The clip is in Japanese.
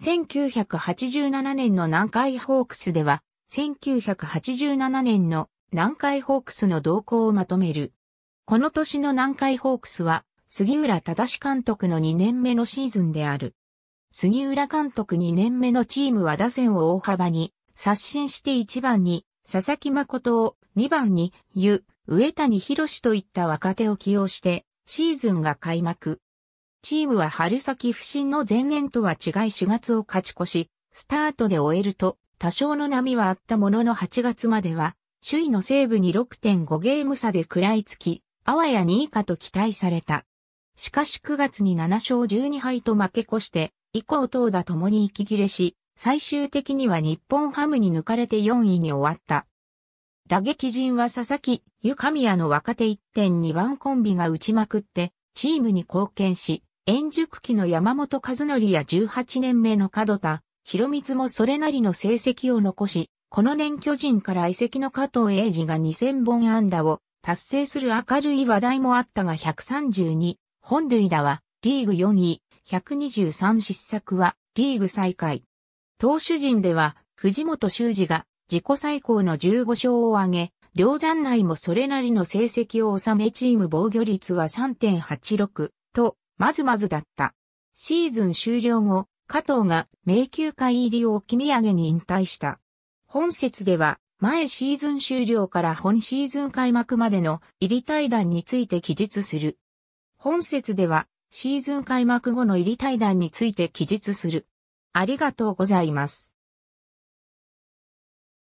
1987年の南海ホークスでは、1987年の南海ホークスの動向をまとめる。この年の南海ホークスは、杉浦正監督の2年目のシーズンである。杉浦監督2年目のチームは打線を大幅に刷新して1番に佐々木誠を2番に湯、上谷博士といった若手を起用してシーズンが開幕。チームは春先不振の前年とは違い4月を勝ち越し、スタートで終えると、多少の波はあったものの8月までは、首位の西部に6.5ゲーム差で食らいつき、あわや2位かと期待された。しかし9月に7勝12敗と負け越して、以降投打ともに息切れし、最終的には日本ハムに抜かれて4位に終わった。打撃陣は佐々木、湯み谷の若手1.2番コンビが打ちまくって、チームに貢献し、円熟期の山本和則や18年目の角田、博光もそれなりの成績を残し、この年巨人から移籍の加藤英二が2000本安打を達成する明るい話題もあったが132、本塁打はリーグ4位、123失策はリーグ最下位。投手陣では藤本修二が自己最高の15勝を挙げ、両山内もそれなりの成績を収めチーム防御率は3.86とまずまずだった。シーズン終了後、加藤が迷宮会入りを置き上げに引退した。本節では、前シーズン終了から本シーズン開幕までの入り対談について記述する。本節では、シーズン開幕後の入り対談について記述する。ありがとうございます。